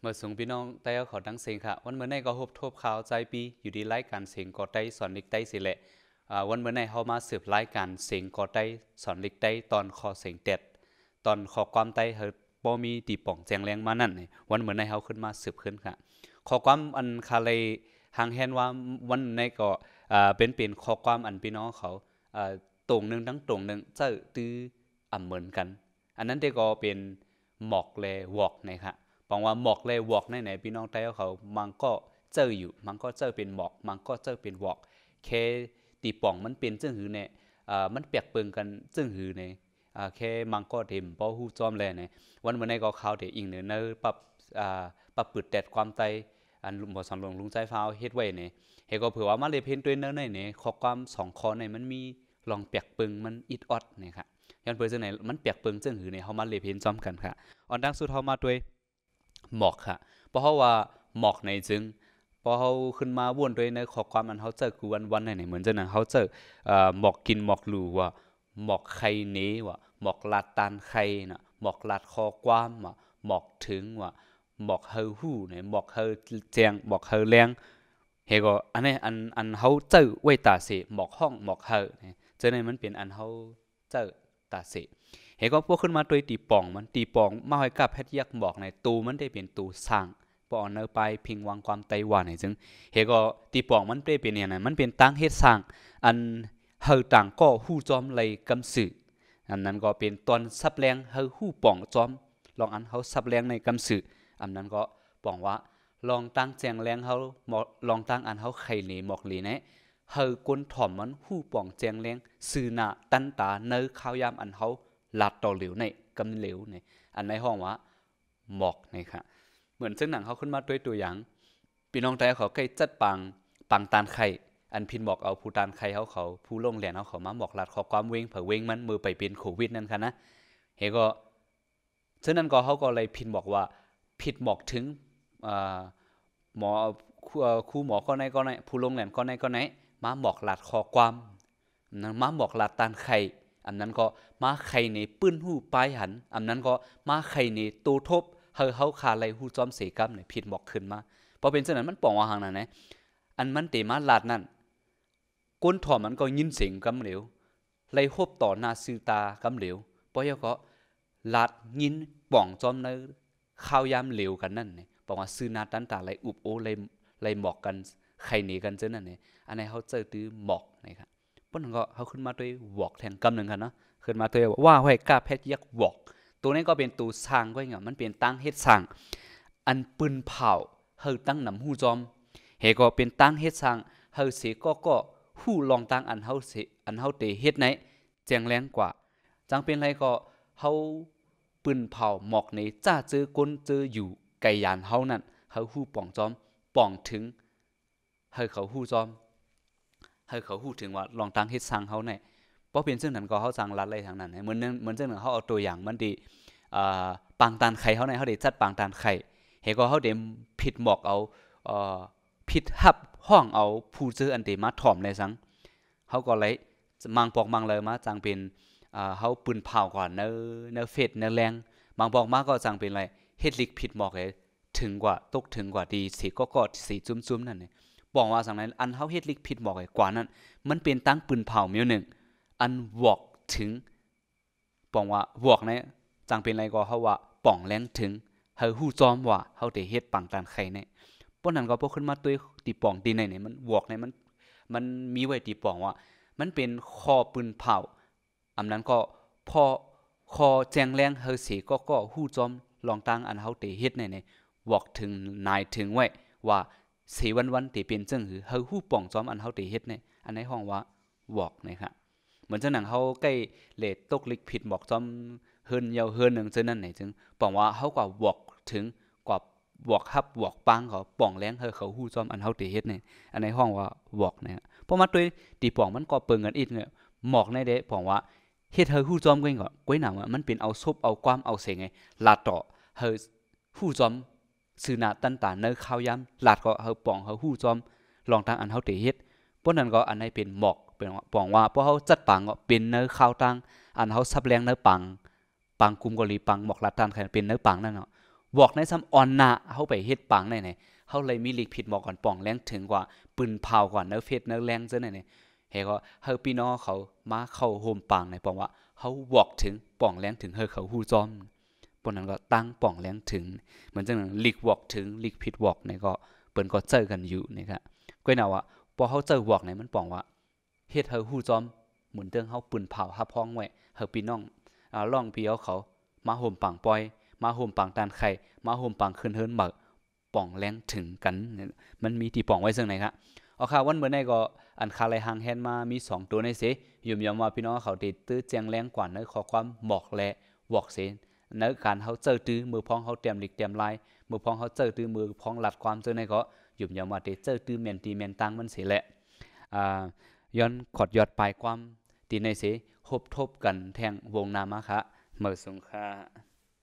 เมื่อสูงพี่น้องไต่ขอดังเสียงค่ะวันเมื่อในก็หบทบข่าวใจปี อยู่ดีรล่การเสียงกอไต้สอนลิกไต้สิแหละวันเมื่อในเขามาสืบรายการเสียงกอไต้สอนลิกไต้ตอนคอเสียงเต็ดตอนขอความไต้เฮบ่มีตีป่องแจงแรงมานั่น วันเหมือนในเขาขึ้นมาสืบขึ้นค่ะข้อความอันคาเลยหางแฮนว่าวันในก็เป็นเป็นข้อความอันพี่น้องเขาตรงหนึ่งทั้งตรงหนึ่งเจ้าตื้ออ่ำเหมือนกัน อันนั้นได้ก็เป็นหมอกเลวอกนะคะบองว่าหมอกเลยหวอกในไหนพี่น้องไตยเขามันก็เจออยู่มันก็เจอเป็นหมอกมันก็เจอเป็นหวอกแค่ตีป่องมันเป็นจึงหือเนี่ยมันเปียกเปิงกันจึงหือเนี่ยแค่มันก็เต็มพอหู้จอมแลเนี่ยวันวันในก็เขาเดอิงเนื้อเนื้อปับปับปืดแดดความใจอันลุงบ่สำรวงลุงใจฟ้าเฮ็ดไว้เนี่ยเฮก็เผื่อว่ามาเลยเพนตัวเนื้อในเนี่ยข้อความสองข้อในมันมีลองเปียกเปิงมันอิดออดเนี่ยค่ะย้อนเปิจะไหนมันเปียกเปิงจึงหือเนี่ยเขามาเลยเพนจอมกันค่ะอ่อนดังสุดเขามาด้วยหมอกค่ะ เพราะเขาว่าหมอกในจึงพอเขาขึ้นมาวนด้วยในขอความมันเขาเจอคือวันวันไหนเหมือนจะนะเขาเจอหมอกกินหมอกหลูว่าหมอกไข่เนี้ว่าหมอกลาดตานไข่น่ะหมอกลาด้อความว่าหมอกถึงว่าหมอกเฮาหู้เนยหมอกเฮาแจงหมอกเฮาแรงเฮก็อันนี้อันอันเขาเจอไว้ตาเสหมอกห้องหมอกเฮาเนี่ยเจอในมันเป็นอันเขาเจอตาเสเห็นก็พวกขึ้นมาตัวตีป่องมันตีป่องมาหอยกับแพทยักบอกในตูมันได้เป็นตูสร้างปอนเนอไป พิงวางความไตวานไหนจึงเฮก็ตีป่องมันได้เป็นเนี่ยนะมันเป็นตั้งเฮ็ดสร้างอันเฮาต่างก็หู้จอมเลยกำสื่ออันนั้นก็เป็นตอนซับแรงเฮอหู้ป่องจอม ลองอันเฮาซับแรงในกำสื่ออันนั้นก็ป่องว่าลองตั้งแจงแรงเฮาลองตั้งอันเฮาไข่เหยหมอกเหลนะเฮอกวนถ่อมมันหูป่องแจงแรงสื่อหน้าตันตาเนื้อข้าวยามอันเขาหลาดต่อเหลวในกำเหลวในอันในห้องวะหมอกในค่ะเหมือนซึ่งหนังเขาขึ้นมาด้วยตัวอย่างพี่น้องใจเขาใกล้จัดปังปังตานไข่อันพินบอกเอาผู้ตานไข่เขาเขาผู้ลงแหลนเขาเขามาบอกหลัดขอความเวงเผอเวงมันมือไปเป็นโควิดนั่นค่ะนะเฮก็ฉะนั้นก็เขาก็เลยพินบอกว่าผิดหมอกถึงหมอคู่หมอก็ไหนก็ไหนผู้ลงแหลนก็ไหนก็ไหนมาหมอกหลัดคอความอันนั้นมาหมอกหลัดตานไข่อันนั้นก็มาไข่ในปื้นหูปลายหันอันนั้นก็มาไข่ในตัวทบเฮาเฮาคาไรหูจอมเสกัมเนี่ยผิดบอกขึ้นมา พอเป็นเช่นนั้นมันป่องว่าหางนั่นนะอันมันเตมาหลัดนั่นก้นถ่อมันก็ยินเสียงกำเหลวไรฮบต่อหน้าซือตากำเหลวปอยก็หลัดยินป่องจอมเนข้าวยามเหลวกันนั่นเนี่ยบอกว่าซื้อนาตันตาไรอุบโอไรไรหมอกกันใครหนีกันเจ้านั่นเองอันไหนเขาเจอตื้อหมอกนะครับปุ่นก็เขาขึ้นมาด้วยวอกแทนกำหนึ่งกันเนาะขึ้นมาด้วยว่าห้อยกาแพทย์ยักวอก ตัวนี้ก็เป็นตัวสร้างก็เยี้งมันเป็นตั้งเฮ็ดสร้าง อันปืนเผา เฮอตั้งหนำหูจอมเฮก็เป็นตั้งเฮ็ดสร้าง เฮอเสก็ก็หู้ลองตั้งอันเฮาเสอันเฮาเตเฮ็ดไหนแจงแรงกว่า จังเป็นไรก็เฮาปืนเผาหมอกในจ้าเจอกนเจออยู่ไก่ยานเฮานั่นเฮาหู้ป่องจอมป่องถึงให้เขาหู้จอม ให้เขาหู้ถึงว่าลองตั้งเฮ็ดสังเขาเนี่ยเพราะเป็นส้นหนั้นก็เขาสั่งรัดอะไรทางนั้นเหมือนเหมือนส้นหนั้นเขาเอาตัวอย่างมันดีปางตานไข่เขาในเขาได้จัดปางตานไข่เหตุก็เขาเดมผิดหมอกเอาอ่ผิดหับห้องเอาผู้ซื้ออันเดมาถ่อมในสังเขาก็เลยมังปอกมังเลยมาจังเป็นเขาปืนเผาก่อนเนอเนอเฟดเนื้อแรงมังปอกมาก็จังเป็นอะไรเฮ็ดลิกผิดหมอกเลยถึงกว่าตกถึงกว่าดีสีก็กดสีจุ้มๆนั่นเนี่ยบอกว่าสังนั้นอันเขาเฮ็ดลิกผิดบอกไอ้กว่านั้นมันเป็นตั้งปืนเผาเมียวหนึ่ง อันวอกถึงบอกว่าวอกในจังเป็นไรก็เขาว่าป่องแลงถึงเฮาหู้จอมว่าเขาได้เฮ็ดปังตานไข่ในป้นนั้นก็พวกขึ้นมาตุวยตีป่องดีในเนี่ยมันวอกในมันมันมีไว้ตีป่องว่า มันเป็นคอปืนเผาอำนั้นก็พอคอแจงแรงเฮาเสก็ก็หู้จอมลองตั้ง อันเฮาเตเฮ็ดในเนี่ยบอกถึงนายถึงไว้ว่าสวันวันตีเป็นจังหือเฮาฮู้ป่องจอมอันเฮาตีเฮ็ดเนี่ยอันในห้องว่าวอกนะครับเหมือนจ้าหนังเฮาใกล้เลดตกลิกผิดบอกจอมเฮินยาวเฮินหนึ่งจังนั้นไหนจึงป่องว่าเฮากว่าวอกถึงกว่าบอกฮับบอกปังเขาป่องแรงเฮอเขาฮู้จอมอันเฮาตีเฮ็ดเนี่ยอันในห้องว่าวอกนะเพราะมาด้วยตีป่องมันก็เปิงกันอีกเนี่ยหมอกในเด้ป่องว่าเฮ็ดเฮอฮู้จอมกันก่อนกวยหนาวมันเป็นเอาซบเอาความเอาเสงไงลาต่อเฮอฮู้จอมสื่อหน้าตันตาเนื้อข้าวยำหลัดก็เฮาป่องเฮาหู้จอมลองทางอันเฮาเตเฮ็ดปวนั้นก็อันไห้เป็นหมอกเป็นป่องว่าพราะเฮาจัดปังก็เป็นเนื้อข้าวตังอันเฮาซับแรงเนื้อปังปังคุมกอลีปังหมอกหลัดตันใครเป็นเนื้อปังนั่นเนาะบอกในซ้ำออนหน้าเฮาไปเฮ็ดปังได้ไหนเฮาเลยมีลิกผิดหมอกก่อนป่องแรงถึงกว่าปืนเผาก่อนเนื้อเฟ็ดเนื้อแรงซะไหนนี่เฮก็เฮาพี่น้องเขามาเข้าโฮมปังในป่องว่าเขาบอกถึงป่องแรงถึงเฮาเขาหูจอมปนนั้นก็ตั้งป่องแรงถึงเหมือนจังนัลิกวอกถึงลิกผิดวอกเนี่ยก็เปิ้นก็เจอกันอยู่นะครับก็น่าว่าพอเฮาเจอวอกเนี่ยมันป่องว่าเฮ็ดเฮาฮู้จอมเหมือนเดืมองเฮาปืนเผาฮับห้องไว้เฮาพี่น้องอ่าล่องพี่เอาเขามาห่มปังปอยมาห่มปังตานไข่มาห่มปังขึ้นเฮินหมักป่องแรงถึงกัน มันมีที่ป่องไว้ซึ่งไหนครับเอาค่ะวันเมื่อไงนก็อันคาไลหางแฮนมา มี 2 ตัวในเสยุ่มยอมว่าพี่น้องเขาติดตื้อแจงแรงกว่าในขอความหมอกและวอกเสเนื้อการเขาเจอตื้อมือพองเขาเตรียมหลีกเตรียมลายมือพองเขาเจอตื้อมือพองหลัดความเจอในเก็หยุมยามาเตเจอตื้อเมนตีเมนตังมันเสียแหละย้อนขอดยอดปลายความตีในเสียหบทบกันแทงวงนามะคะเมื่อสงค่า